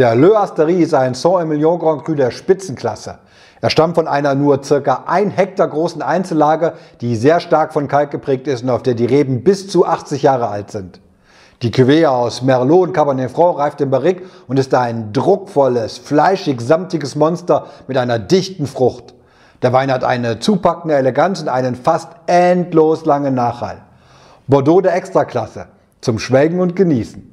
Der Le Asterie ist ein Saint-Emilion Grand Cru der Spitzenklasse. Er stammt von einer nur circa ein Hektar großen Einzellage, die sehr stark von Kalk geprägt ist und auf der die Reben bis zu 80 Jahre alt sind. Die Cuvée aus Merlot und Cabernet Franc reift im Barrique und ist ein druckvolles, fleischig samtiges Monster mit einer dichten Frucht. Der Wein hat eine zupackende Eleganz und einen fast endlos langen Nachhall. Bordeaux der Extraklasse. Zum Schwelgen und Genießen.